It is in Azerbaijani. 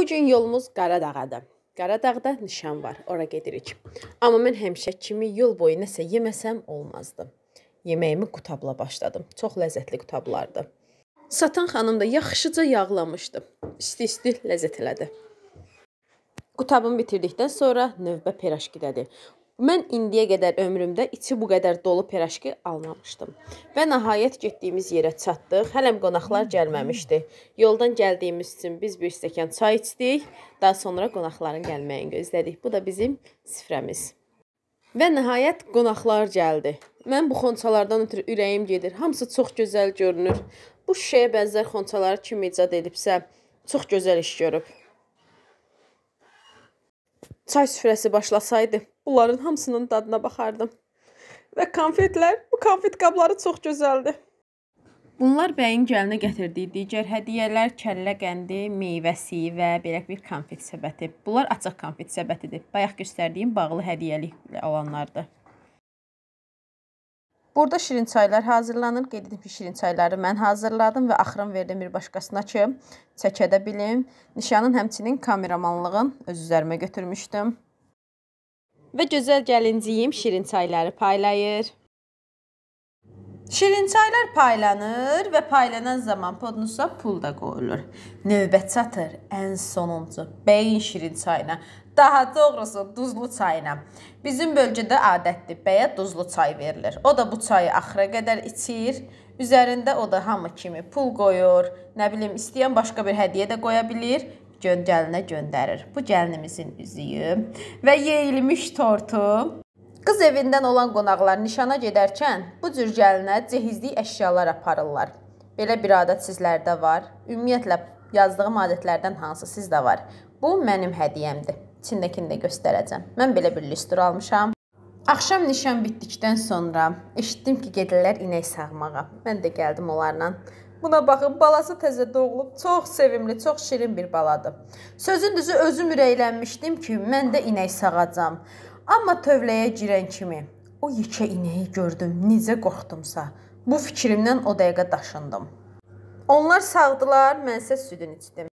Bu gün yolumuz Qaradağdadır. Qaradağda nişan var, ora gedirik. Amma mən həmişə kimi yol boyu nəsə yeməsəm olmazdı. Yeməyimi qutabla başladım. Çox ləzzətli qutablardı. Satan xanım da yaxşıca yağlamışdı. İsti-isti ləzzət elədi. Qutabımı bitirdikdən sonra növbə Peraşkidədir. Mən indiyə qədər ömrümdə içi bu qədər dolu pirajki almamışdım. Və nəhayət getdiyimiz yerə çatdıq. Hələm qonaqlar gəlməmişdi. Yoldan gəldiyimiz üçün biz bir stəkan çay içdik, daha sonra qonaqların gəlməyini gözlədik. Bu da bizim süfrəmiz. Və nəhayət qonaqlar gəldi. Mən bu xonçalardan ötürü ürəyim gedir. Hamısı çox gözəl görünür. Bu şüşəyə bənzər xonçaları kim icad edibsə, çox gözəl iş görüb. Çay süfrəsi başlasaydı, bunların hamısının dadına baxardım. Və konfetlər, bu konfet qabları çox gözəldi. Bunlar bəyin gəlinə gətirdiyi digər hədiyyələr, kəllə qəndi, meyvəsi və belə bir konfet səbəti. Bunlar açıq konfet səbətidir. Bayaq göstərdiyim bağlı hədiyyəlik olanlardır. Burada şirin çaylar hazırlanır. Qeyd edim ki, şirin çayları mən hazırladım və axırın verdim bir başqasına ki, çək edə bilim. Nişanın həmçinin kameramanlığın öz üzərimə götürmüşdüm. Və gözəl gəlinciyim şirin çayları paylayır. Şirin çaylar paylanır və paylanan zaman podnusa pul da qoyulur. Növbə çatır ən sonuncu beyin şirin çayına. Daha doğrusu duzlu çayına. Bizim bölgədə adətdir, bəyə duzlu çay verilir. O da bu çayı axıra qədər içir. Üzərində o da hamı kimi pul qoyur. Nə bilim, istəyən başqa bir hədiyyə də qoya bilər göndərinə göndərir. Bu gəlinimizin üzüyü və yeyilmiş tortu. Qız evindən olan qonaqlar nişana gedərkən bu cür gəlinə cehizlik əşyalar aparırlar. Belə bir adət sizlərdə var? Ümumiyyətlə yazdığım adətlərdən hansı sizdə var? Bu mənim hədiyyəmdir içindəkini də göstərəcəm. Mən belə bir listur almışam. Axşam nişan bitdikdən sonra eşitdim ki, gedirlər inək sağmağa. Mən də gəldim onlarla. Buna baxın, balası təzə doğulub, çox sevimli, çox şirin bir baladır. Sözün düzü özüm ürəklənmişdim ki, mən də inək sağacam. Amma tövləyə girən kimi o yekə inəyi gördüm, necə qorxdumsa. Bu fikrimdən o dəqiqə daşındım. Onlar sağdılar, mən isə südün içdim.